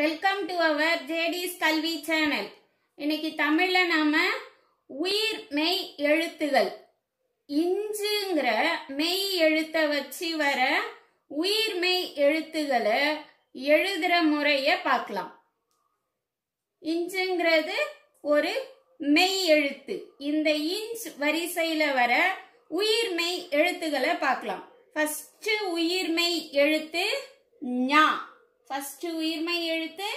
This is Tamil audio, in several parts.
வெல்கம் டு அவர் ஜேடிஸ் கல்வி சேனல் இன்னைக்கு தமிழில் நாம் உயிர் மெய் எழுத்துகள் இஞ்சுங்கிற மெய் எழுத்தை வச்சு வர உயிர் மெய் எழுத்துகளை எழுதுகிற முறையை பார்க்கலாம் இஞ்சுங்கிறது ஒரு மெய் எழுத்து இந்த இன்ச் வரிசையில் வர உயிர் மெய் எழுத்துகளை பார்க்கலாம் ஃபஸ்ட்டு உயிர் மெய் எழுத்து ஞா ஃபர்ஸ்ட் உயிர்மை எழுத்து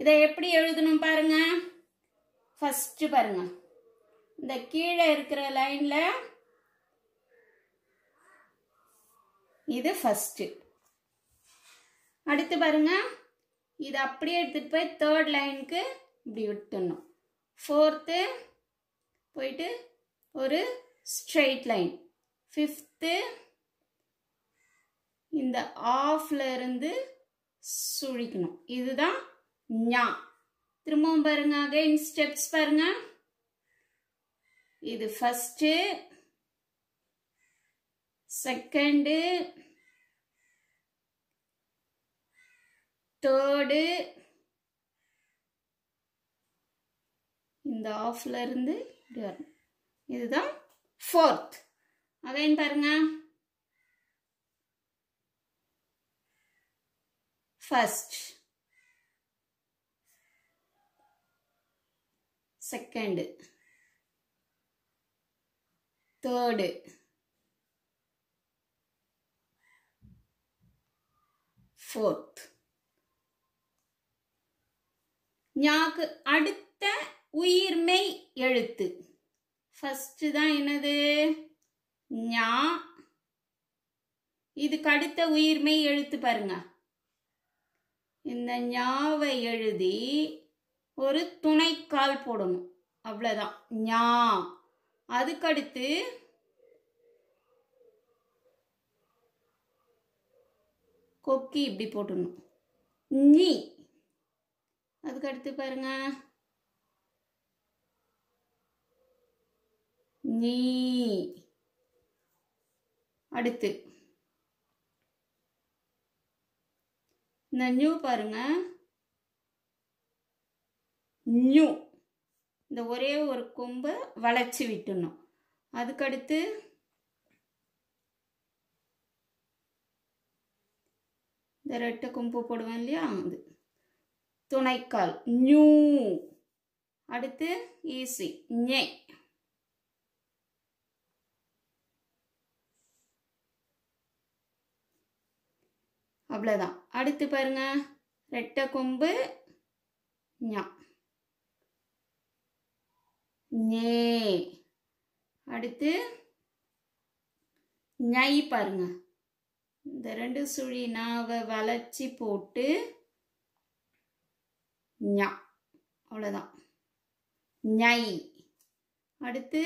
இதை எப்படி எழுதணும் பாருங்க ஃபர்ஸ்ட் பாருங்க இந்த கீழே இருக்கிற லைன்ல இது ஃபர்ஸ்ட் அடுத்து பாருங்க இது அப்படியே எடுத்துட்டு போய் தேர்ட் லைனுக்கு இப்படி விட்டுணும் ஃபோர்த்து போயிட்டு ஒரு ஸ்ட்ரெயிட் லைன் ஃபிஃப்த்து இந்த ஆஃப்ல இருந்து சுழிக்கணும் இதுதான் ஞா திரும்பவும் பாருங்க அகைன் ஸ்டெப்ஸ் பாருங்க இது ஃபஸ்ட்டு செகண்டு தேர்டு இந்த ஆஃப்ல இருந்து இப்படி வரணும் இதுதான் ஃபோர்த் அகைன் பாருங்க ஃபர்ஸ்ட் செகண்டு தேர்டு ஃபோர்த் ஞாக்கு அடுத்த உயிர்மை எழுத்து ஃபஸ்ட்டு தான் என்னது ஞா இதுக்கு அடுத்த உயிர்மை எழுத்து பாருங்க இந்த ஞாவை எழுதி ஒரு துணைக்கால் போடணும் அவ்வளோதான் ஞா அதுக்கடுத்து கொக்கி இப்படி போட்டணும் நீ அதுக்கடுத்து பாருங்க நீ அடுத்து இந்த நியூ பாருங்க நியூ இந்த ஒரே ஒரு கொம்பை வளைச்சி விட்டுணும் அதுக்கடுத்து இந்த ரெட்டை கொம்பு போடுவேன் இல்லையா அது துணைக்கால் நியூ அடுத்து ஈசி ஞே அவ்வளோதான் அடுத்து பாருங்க ரெட்டை கொம்பு ஞா ஞே அடுத்து ஞை பாருங்க இந்த ரெண்டு சுழி நாவை வளைச்சி போட்டு ஞா அவ்வளோதான் ஞை அடுத்து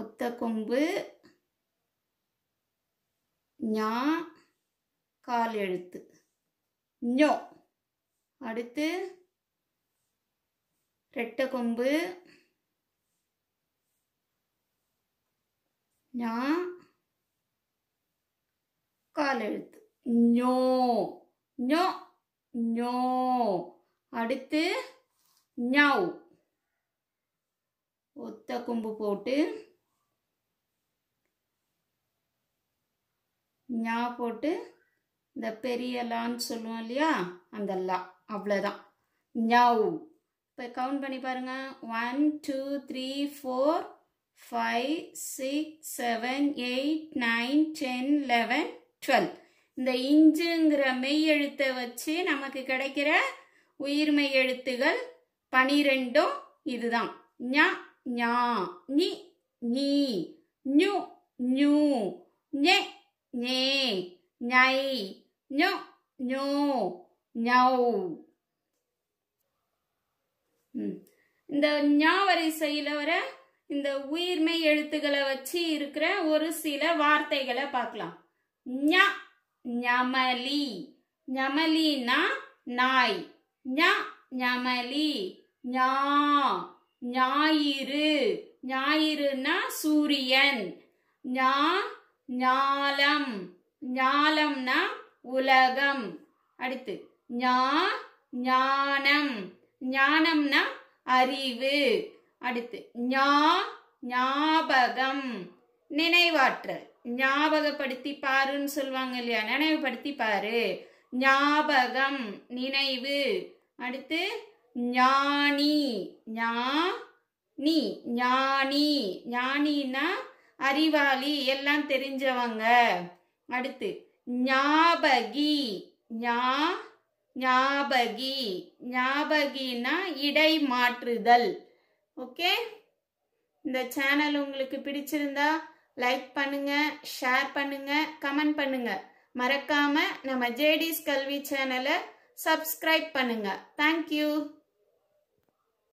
ஒத்த கொம்பு ஞா கால் எழுத்து ஞோ அடுத்து ரெட்டை கொம்பு ஞா கால் எழுத்து ஞோ ஞோ ஞோ அடுத்து ஞாவ் ஒத்த கொம்பு போட்டு ஞா போட்டு இந்த பெரிய லான்னு சொல்லுவோம் இல்லையா அந்த லா அவ்வளோதான் ஞாவு இப்போ கவுண்ட் பண்ணி பாருங்க one two three four five six seven eight nine ten eleven twelve இந்த இஞ்சுங்கிற மெய் எழுத்தை வச்சு நமக்கு கிடைக்கிற உயிர்மை எழுத்துகள் பனிரெண்டும் இதுதான் ஞா ஞா நி நீ நு ஞூ நெ nhì, nhầy, nhốc, nhô, nhầu. Hmm. இந்த ஞா வரிசையில் வர இந்த உயிர்மை எழுத்துக்களை வச்சு இருக்கிற ஒரு சில வார்த்தைகளை பார்க்கலாம் ஞமலி ஞமலினா நாய் ஞ ஞமலி ஞா ஞாயிறு ஞாயிறுனா சூரியன் ஞா ஞாலம் ஞாலம்னா உலகம் அடுத்து ஞா ஞானம் ஞானம்னா அறிவு அடுத்து ஞா ஞாபகம் நினைவாற்றல் ஞாபகப்படுத்தி பாருன்னு சொல்லுவாங்க இல்லையா நினைவுபடுத்தி பாரு ஞாபகம் நினைவு அடுத்து ஞானி ஞா நீ ஞானி ஞானின்னா அறிவாளி எல்லாம் தெரிஞ்சவங்க அடுத்து ஞாபகி ஞா ஞாபகி ஞாபகினா இடை மாற்றுதல் ஓகே இந்த சேனல் உங்களுக்கு பிடிச்சிருந்தா லைக் பண்ணுங்க ஷேர் பண்ணுங்க கமெண்ட் பண்ணுங்க மறக்காம நம்ம ஜேடிஸ் கல்வி சேனலை சப்ஸ்கிரைப் பண்ணுங்க தேங்க்யூ